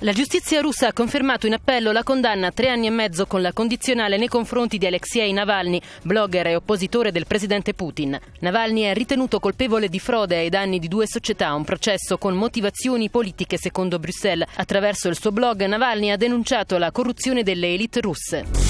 La giustizia russa ha confermato in appello la condanna a tre anni e mezzo con la condizionale nei confronti di Alexei Navalny, blogger e oppositore del presidente Putin. Navalny è ritenuto colpevole di frode ai danni di due società, un processo con motivazioni politiche secondo Bruxelles. Attraverso il suo blog Navalny ha denunciato la corruzione delle elite russe.